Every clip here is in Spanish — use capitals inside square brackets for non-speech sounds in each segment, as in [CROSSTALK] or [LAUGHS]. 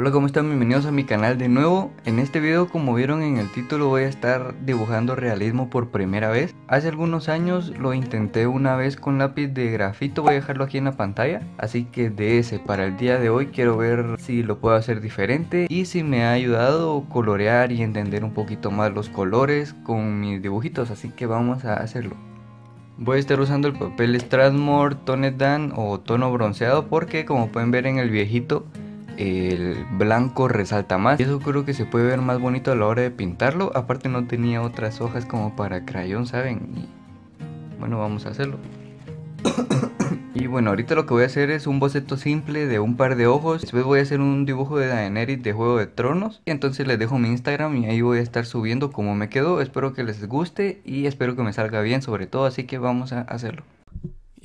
Hola, ¿cómo están? Bienvenidos a mi canal de nuevo. En este video, como vieron en el título, voy a estar dibujando realismo por primera vez. Hace algunos años lo intenté una vez con lápiz de grafito, voy a dejarlo aquí en la pantalla. Así que de ese para el día de hoy quiero ver si lo puedo hacer diferente y si me ha ayudado colorear y entender un poquito más los colores con mis dibujitos, así que vamos a hacerlo. Voy a estar usando el papel Strathmore Tone Dan o tono bronceado porque como pueden ver en el viejito el blanco resalta más. Y eso creo que se puede ver más bonito a la hora de pintarlo. Aparte no tenía otras hojas como para crayón, ¿saben? bueno, vamos a hacerlo. Y bueno, ahorita lo que voy a hacer es un boceto simple de un par de ojos. Después voy a hacer un dibujo de Daenerys de Juego de Tronos. Y entonces les dejo mi Instagram y ahí voy a estar subiendo cómo me quedó. Espero que les guste y espero que me salga bien sobre todo. Así que vamos a hacerlo.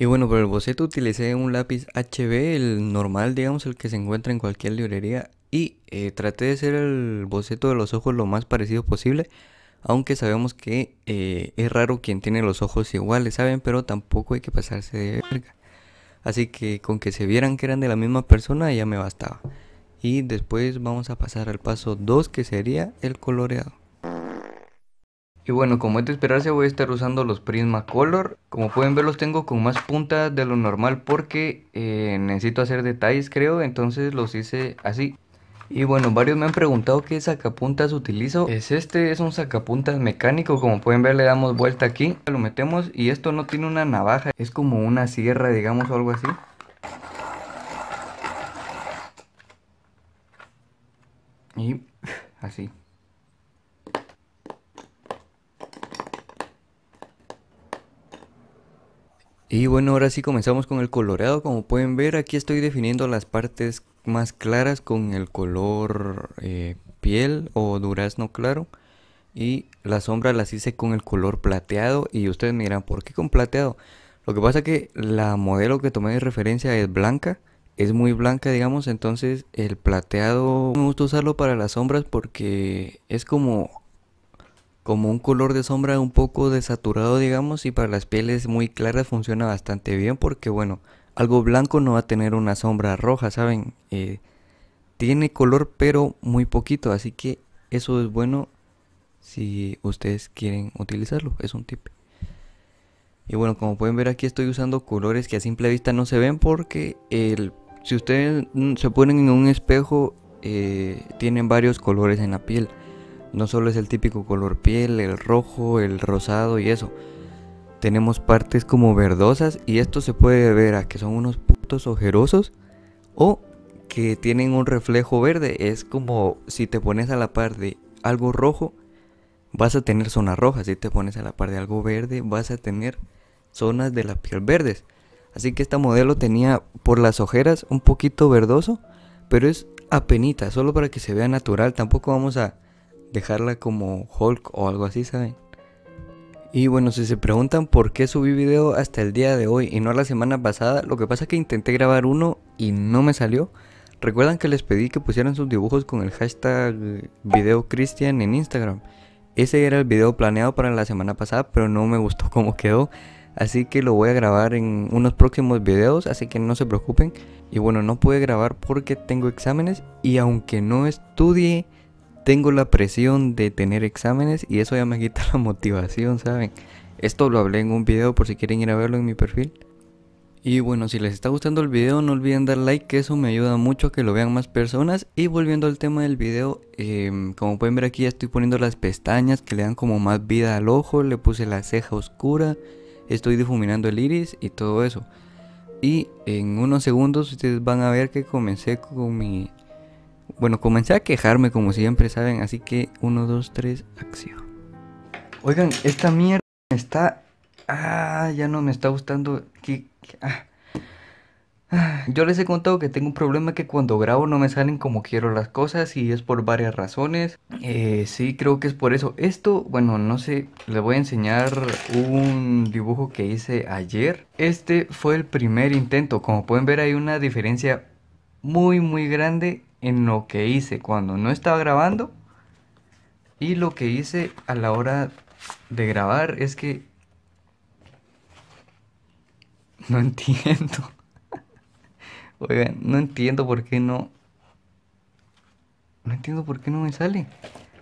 Y bueno, para el boceto utilicé un lápiz HB, el normal, digamos, el que se encuentra en cualquier librería. Y eh, traté de hacer el boceto de los ojos lo más parecido posible. Aunque sabemos que eh, es raro quien tiene los ojos iguales, ¿saben? Pero tampoco hay que pasarse de verga. Así que con que se vieran que eran de la misma persona ya me bastaba. Y después vamos a pasar al paso 2 que sería el coloreado. Y bueno, como es de esperarse voy a estar usando los Prismacolor. Como pueden ver los tengo con más puntas de lo normal porque eh, necesito hacer detalles creo, entonces los hice así. Y bueno, varios me han preguntado qué sacapuntas utilizo. Es este, es un sacapuntas mecánico, como pueden ver le damos vuelta aquí, lo metemos y esto no tiene una navaja, es como una sierra digamos o algo así. Y [LAUGHS] así. Y bueno, ahora sí comenzamos con el coloreado. Como pueden ver, aquí estoy definiendo las partes más claras con el color eh, piel o durazno claro. Y las sombras las hice con el color plateado. Y ustedes miran ¿por qué con plateado? Lo que pasa que la modelo que tomé de referencia es blanca. Es muy blanca, digamos. Entonces el plateado me gusta usarlo para las sombras porque es como como un color de sombra un poco desaturado digamos y para las pieles muy claras funciona bastante bien porque bueno algo blanco no va a tener una sombra roja saben eh, tiene color pero muy poquito así que eso es bueno si ustedes quieren utilizarlo es un tip y bueno como pueden ver aquí estoy usando colores que a simple vista no se ven porque el, si ustedes mm, se ponen en un espejo eh, tienen varios colores en la piel no solo es el típico color piel, el rojo, el rosado y eso. Tenemos partes como verdosas y esto se puede ver a que son unos puntos ojerosos o que tienen un reflejo verde. Es como si te pones a la par de algo rojo, vas a tener zonas rojas. Si te pones a la par de algo verde, vas a tener zonas de la piel verdes. Así que esta modelo tenía por las ojeras un poquito verdoso, pero es apenita, solo para que se vea natural. Tampoco vamos a dejarla como Hulk o algo así, ¿saben? Y bueno, si se preguntan por qué subí video hasta el día de hoy y no la semana pasada, lo que pasa es que intenté grabar uno y no me salió. Recuerdan que les pedí que pusieran sus dibujos con el hashtag videocristian en Instagram. Ese era el video planeado para la semana pasada, pero no me gustó [LAUGHS] cómo quedó. Así que lo voy a grabar en unos próximos videos, así que no se preocupen. Y bueno, no pude grabar porque tengo exámenes y aunque no estudie tengo la presión de tener exámenes y eso ya me quita la motivación, ¿saben? Esto lo hablé en un video por si quieren ir a verlo en mi perfil. Y bueno, si les está gustando el video no olviden dar like, que eso me ayuda mucho a que lo vean más personas. Y volviendo al tema del video, em, como pueden ver aquí ya estoy poniendo las pestañas que le dan como más vida al ojo, le puse la ceja oscura, estoy difuminando el iris y todo eso. Y en unos segundos ustedes van a ver que comencé con mi bueno, comencé a quejarme como siempre, ¿saben? Así que 1, 2, 3, acción. Oigan, esta mierda está... Ah, ya no me está gustando. Ah. Ah, yo les he contado que tengo un problema que cuando grabo no me salen como quiero las cosas y es por varias razones. Eh, sí, creo que es por eso. Esto, bueno, no sé, les voy a enseñar un dibujo que hice ayer. Este fue el primer intento. Como pueden ver hay una diferencia muy muy grande en lo que hice cuando no estaba grabando y lo que hice a la hora de grabar es que [LAUGHS] no entiendo. [LAUGHS] Oigan, no entiendo por qué no no entiendo por qué no me sale.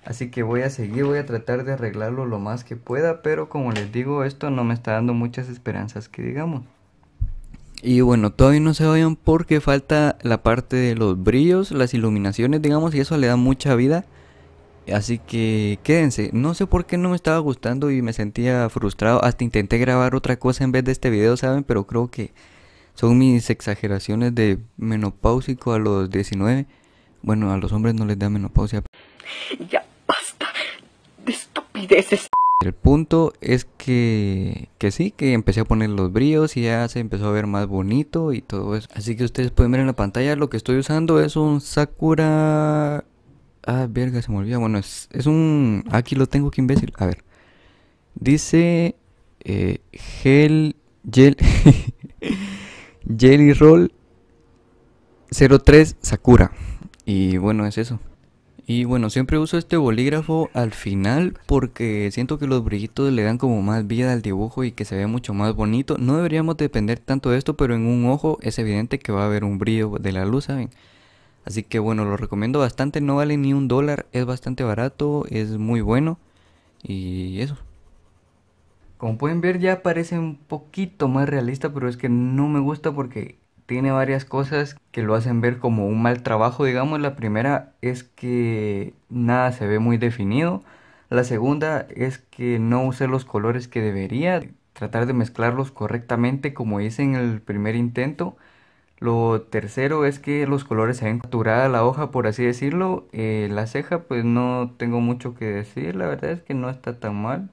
Así que voy a seguir, voy a tratar de arreglarlo lo más que pueda, pero como les digo, esto no me está dando muchas esperanzas que digamos. Y bueno, todavía no se vayan porque falta la parte de los brillos, las iluminaciones, digamos, y eso le da mucha vida. Así que quédense, no sé por qué no me estaba gustando y me sentía frustrado, hasta intenté grabar otra cosa en vez de este video, ¿saben? Pero creo que son mis exageraciones de menopáusico a los 19. Bueno, a los hombres no les da menopausia. Ya basta de estupideces. El punto es que, que sí, que empecé a poner los brillos y ya se empezó a ver más bonito y todo eso. Así que ustedes pueden ver en la pantalla lo que estoy usando es un Sakura... Ah, verga, se me olvidó. Bueno, es, un... Aquí lo tengo, que imbécil. A ver. Dice... Eh, gel... Gel... [LAUGHS] Jelly Roll 03 Sakura. Y bueno, es eso. Y bueno, siempre uso este bolígrafo al final porque siento que los brillitos le dan como más vida al dibujo y que se ve mucho más bonito. No deberíamos depender tanto de esto, pero en un ojo es evidente que va a haber un brillo de la luz, ¿saben? Así que bueno, lo recomiendo bastante, no vale ni un dólar, es bastante barato, es muy bueno y eso. Como pueden ver ya parece un poquito más realista, pero es que no me gusta porque tiene varias cosas que lo hacen ver como un mal trabajo, digamos. La primera es que nada se ve muy definido. La segunda es que no usé los colores que debería, tratar de mezclarlos correctamente como hice en el primer intento. Lo tercero es que los colores se ven a la hoja, por así decirlo. Eh, la ceja, pues no tengo mucho que decir, la verdad es que no está tan mal.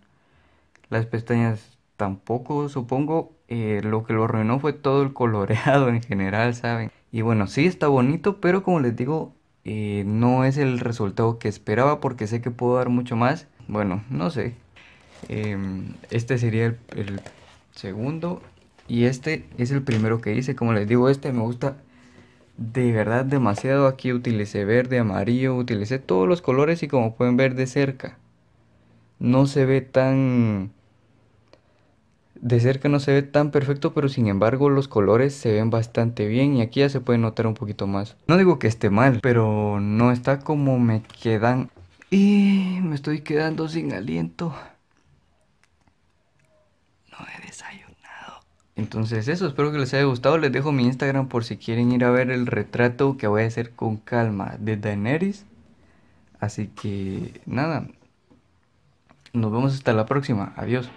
Las pestañas tampoco, supongo. Eh, lo que lo arruinó fue todo el coloreado en general, ¿saben? Y bueno, sí está bonito, pero como les digo, eh, no es el resultado que esperaba porque sé que puedo dar mucho más. Bueno, no sé. Em, este sería el, el, segundo y este es el primero que hice. Como les digo, este me gusta de verdad demasiado. Aquí utilicé verde, amarillo, utilicé todos los colores y como pueden ver de cerca, no se ve tan de cerca no se ve tan perfecto, pero sin embargo los colores se ven bastante bien y aquí ya se puede notar un poquito más. No digo que esté mal, pero no está como me quedan. Y me estoy quedando sin aliento. No he desayunado. Entonces eso, espero que les haya gustado. Les dejo mi Instagram por si quieren ir a ver el retrato que voy a hacer con calma de Daenerys. Así que nada, nos vemos hasta la próxima. Adiós.